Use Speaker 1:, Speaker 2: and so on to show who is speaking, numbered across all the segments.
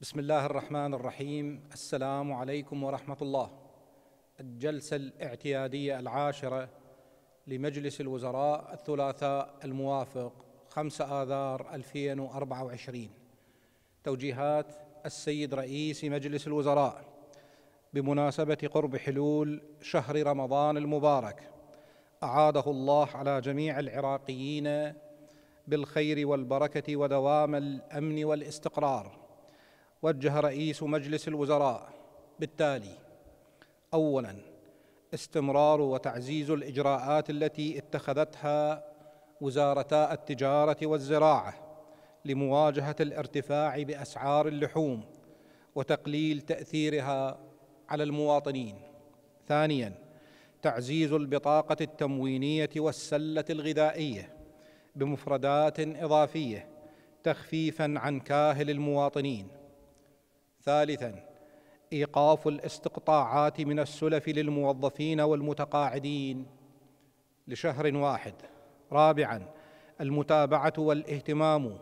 Speaker 1: بسم الله الرحمن الرحيم السلام عليكم ورحمه الله الجلسه الاعتياديه العاشره لمجلس الوزراء الثلاثاء الموافق 5 آذار 2024 توجيهات السيد رئيس مجلس الوزراء بمناسبة قرب حلول شهر رمضان المبارك أعاده الله على جميع العراقيين بالخير والبركة ودوام الأمن والاستقرار وجه رئيس مجلس الوزراء بالتالي اولا استمرار وتعزيز الاجراءات التي اتخذتها وزارتا التجاره والزراعه لمواجهه الارتفاع باسعار اللحوم وتقليل تاثيرها على المواطنين ثانيا تعزيز البطاقه التموينيه والسله الغذائيه بمفردات اضافيه تخفيفا عن كاهل المواطنين ثالثا ايقاف الاستقطاعات من السلف للموظفين والمتقاعدين لشهر واحد رابعا المتابعه والاهتمام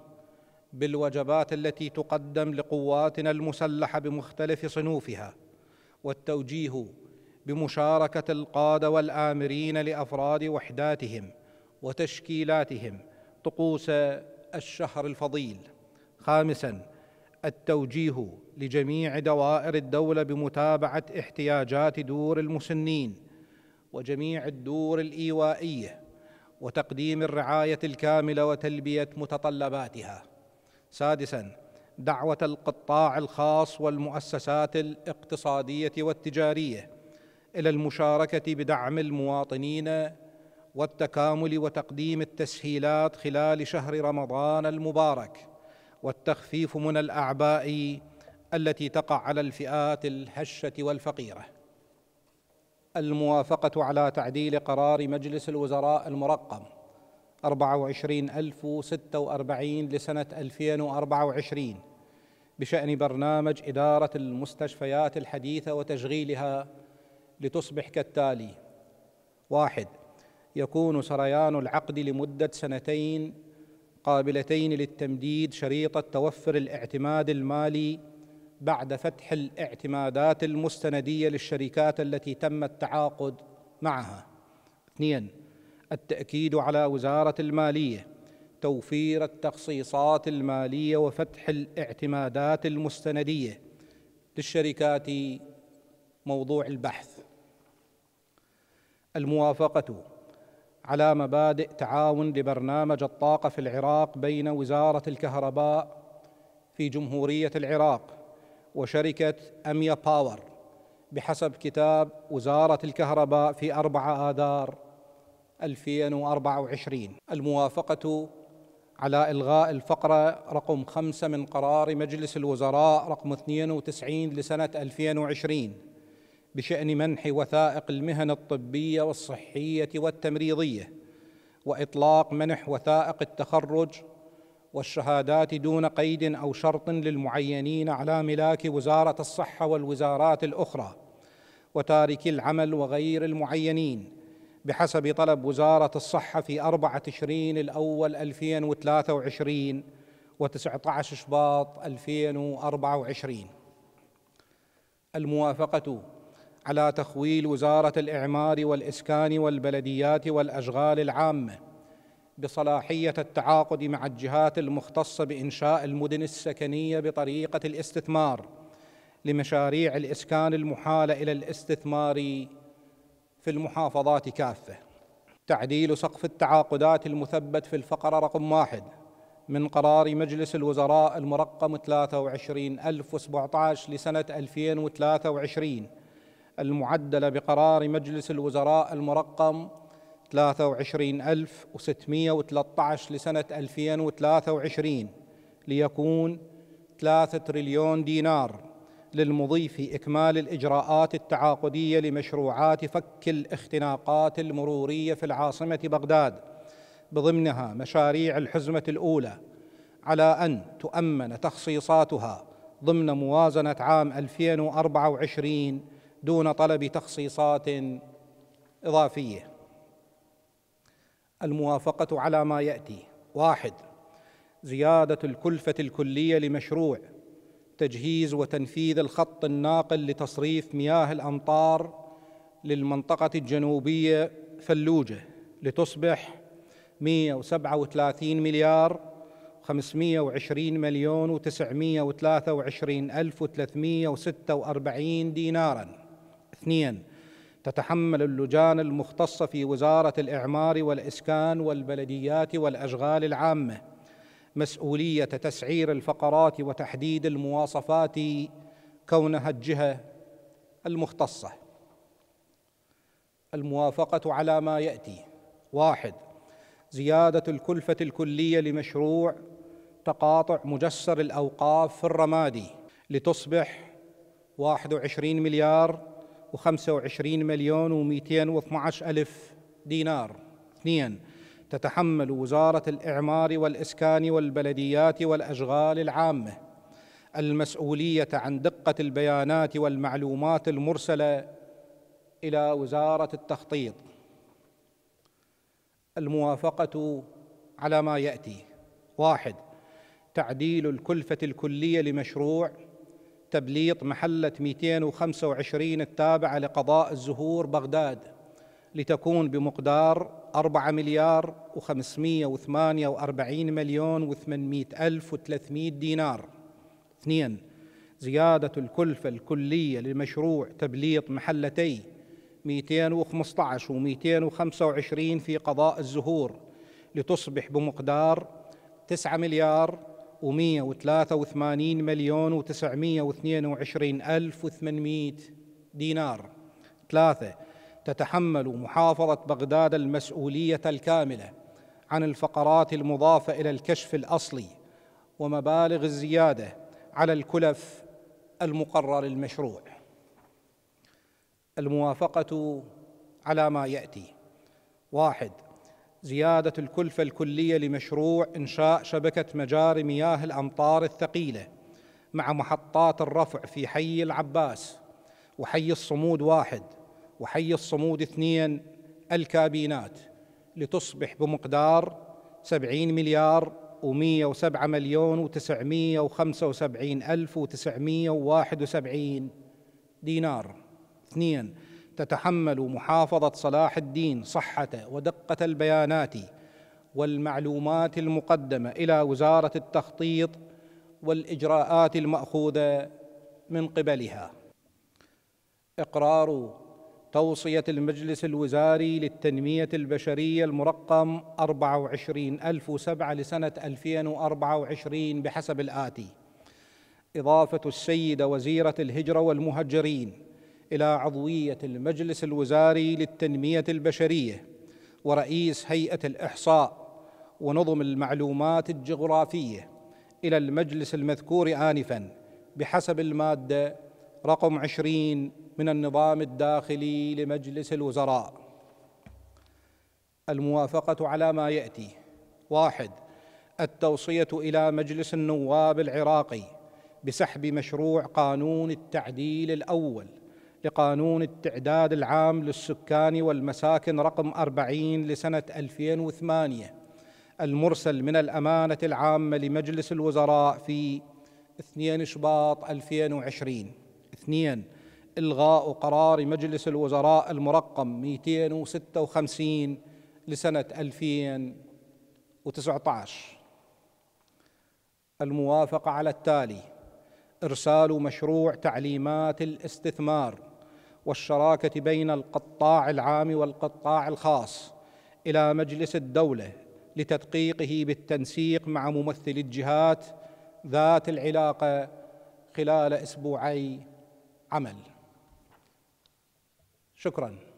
Speaker 1: بالوجبات التي تقدم لقواتنا المسلحه بمختلف صنوفها والتوجيه بمشاركه القاده والامرين لافراد وحداتهم وتشكيلاتهم طقوس الشهر الفضيل خامسا التوجيه لجميع دوائر الدولة بمتابعة احتياجات دور المسنين وجميع الدور الإيوائية وتقديم الرعاية الكاملة وتلبية متطلباتها. سادساً دعوة القطاع الخاص والمؤسسات الاقتصادية والتجارية إلى المشاركة بدعم المواطنين والتكامل وتقديم التسهيلات خلال شهر رمضان المبارك والتخفيف من الاعباء التي تقع على الفئات الهشه والفقيره الموافقه على تعديل قرار مجلس الوزراء المرقم 24046 لسنه 2024 بشان برنامج اداره المستشفيات الحديثه وتشغيلها لتصبح كالتالي واحد يكون سريان العقد لمده سنتين قابلتين للتمديد شريطة توفر الاعتماد المالي بعد فتح الاعتمادات المستندية للشركات التي تم التعاقد معها. اثنين التأكيد على وزارة المالية توفير التخصيصات المالية وفتح الاعتمادات المستندية للشركات موضوع البحث. الموافقة على مبادئ تعاون لبرنامج الطاقة في العراق بين وزارة الكهرباء في جمهورية العراق وشركة أميا باور بحسب كتاب وزارة الكهرباء في 4 آذار 2024 الموافقة على إلغاء الفقرة رقم 5 من قرار مجلس الوزراء رقم 92 لسنة 2020 بشان منح وثائق المهن الطبيه والصحيه والتمريضيه واطلاق منح وثائق التخرج والشهادات دون قيد او شرط للمعينين على ملاك وزاره الصحه والوزارات الاخرى وتاركي العمل وغير المعينين بحسب طلب وزاره الصحه في 4 تشرين الاول 2023 و19 شباط 2024 الموافقه على تخويل وزاره الاعمار والاسكان والبلديات والاشغال العامه بصلاحيه التعاقد مع الجهات المختصه بانشاء المدن السكنيه بطريقه الاستثمار لمشاريع الاسكان المحاله الى الاستثمار في المحافظات كافه تعديل سقف التعاقدات المثبت في الفقره رقم واحد من قرار مجلس الوزراء المرقم 23017 لسنة 2023 المعدلة بقرار مجلس الوزراء المرقم 23613 لسنة 2023 ليكون 3 تريليون دينار للمضي في إكمال الإجراءات التعاقدية لمشروعات فك الاختناقات المرورية في العاصمة بغداد بضمنها مشاريع الحزمة الأولى على أن تؤمن تخصيصاتها ضمن موازنة عام 2024 دون طلب تخصيصات اضافيه الموافقه على ما ياتي واحد زياده الكلفه الكليه لمشروع تجهيز وتنفيذ الخط الناقل لتصريف مياه الامطار للمنطقه الجنوبيه فلوجه لتصبح 137 مليار 520 مليون و923 ألف و346 ديناراً اثنين تتحمل اللجان المختصه في وزاره الاعمار والاسكان والبلديات والاشغال العامه مسؤوليه تسعير الفقرات وتحديد المواصفات كونها الجهه المختصه الموافقه على ما ياتي واحد زياده الكلفه الكليه لمشروع تقاطع مجسر الاوقاف في الرمادي لتصبح 21 مليار وخمسة مليون ومئتين 212 ألف دينار اثنين تتحمل وزارة الإعمار والإسكان والبلديات والأشغال العامة المسؤولية عن دقة البيانات والمعلومات المرسلة إلى وزارة التخطيط الموافقة على ما يأتي واحد تعديل الكلفة الكلية لمشروع تبليط محلة 225 التابعة لقضاء الزهور بغداد لتكون بمقدار 4 مليار و548 مليون و800 ألف و300 دينار اثنين زيادة الكلفة الكلية لمشروع تبليط محلتي 215 و225 في قضاء الزهور لتصبح بمقدار 9 مليار 183 مليون و922 ألف و800 دينار ثلاثة تتحمل محافظة بغداد المسؤولية الكاملة عن الفقرات المضافة إلى الكشف الأصلي ومبالغ الزيادة على الكلف المقرر المشروع الموافقة على ما يأتي واحد زيادة الكلفة الكلية لمشروع إنشاء شبكة مجاري مياه الأمطار الثقيلة مع محطات الرفع في حي العباس وحي الصمود واحد وحي الصمود اثنين الكابينات لتصبح بمقدار 70 مليار و107 مليون و975 ألف و971 دينار اثنين تتحمل محافظه صلاح الدين صحه ودقه البيانات والمعلومات المقدمه الى وزاره التخطيط والاجراءات الماخوذه من قبلها اقرار توصية المجلس الوزاري للتنمية البشرية المرقم 24007 لسنة 2024 بحسب الآتي إضافة السيدة وزيرة الهجرة والمهجرين الى عضويه المجلس الوزاري للتنميه البشريه ورئيس هيئه الاحصاء ونظم المعلومات الجغرافيه الى المجلس المذكور انفا بحسب الماده رقم عشرين من النظام الداخلي لمجلس الوزراء الموافقه على ما ياتي واحد التوصيه الى مجلس النواب العراقي بسحب مشروع قانون التعديل الاول لقانون التعداد العام للسكان والمساكن رقم 40 لسنة 2008 المرسل من الأمانة العامة لمجلس الوزراء في 2 شباط 2020 2 إلغاء قرار مجلس الوزراء المرقم 256 لسنة 2019 الموافقة على التالي إرسال مشروع تعليمات الاستثمار والشراكه بين القطاع العام والقطاع الخاص الى مجلس الدوله لتدقيقه بالتنسيق مع ممثلي الجهات ذات العلاقه خلال اسبوعي عمل شكرا